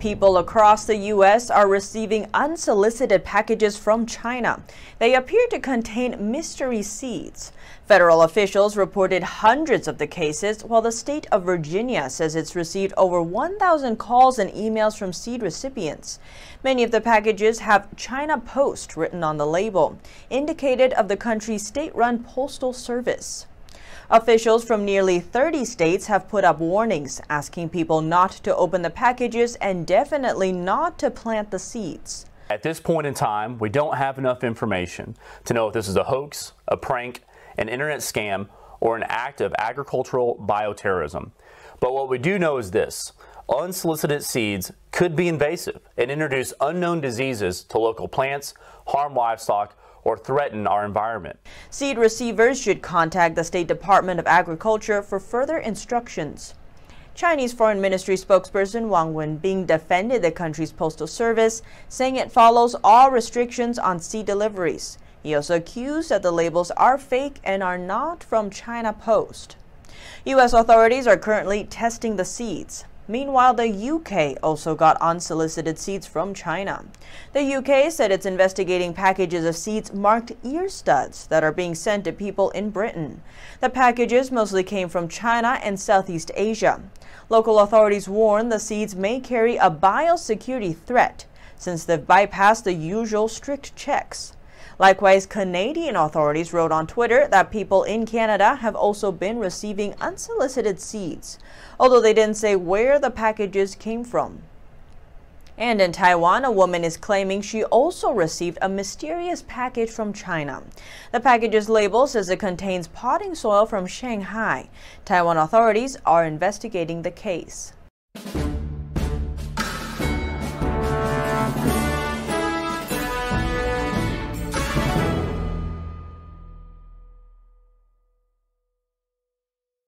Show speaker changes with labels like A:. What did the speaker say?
A: People across the U.S. are receiving unsolicited packages from China. They appear to contain mystery seeds. Federal officials reported hundreds of the cases, while the state of Virginia says it's received over 1,000 calls and emails from seed recipients. Many of the packages have China Post written on the label, indicated of the country's state-run postal service. Officials from nearly 30 states have put up warnings asking people not to open the packages and definitely not to plant the seeds.
B: At this point in time, we don't have enough information to know if this is a hoax, a prank, an internet scam, or an act of agricultural bioterrorism. But what we do know is this unsolicited seeds could be invasive and introduce unknown diseases to local plants, harm livestock, or threaten our environment. Seed
A: receivers should contact the State Department of Agriculture for further instructions. Chinese Foreign Ministry spokesperson Wang Wenbing defended the country's postal service, saying it follows all restrictions on seed deliveries. He also accused that the labels are fake and are not from China Post. U.S. authorities are currently testing the seeds. Meanwhile, the UK also got unsolicited seeds from China. The UK said it's investigating packages of seeds marked ear studs that are being sent to people in Britain. The packages mostly came from China and Southeast Asia. Local authorities warn the seeds may carry a biosecurity threat since they've bypassed the usual strict checks. Likewise, Canadian authorities wrote on Twitter that people in Canada have also been receiving unsolicited seeds, although they didn't say where the packages came from. And in Taiwan, a woman is claiming she also received a mysterious package from China. The package's label says it contains potting soil from Shanghai. Taiwan authorities are investigating the case.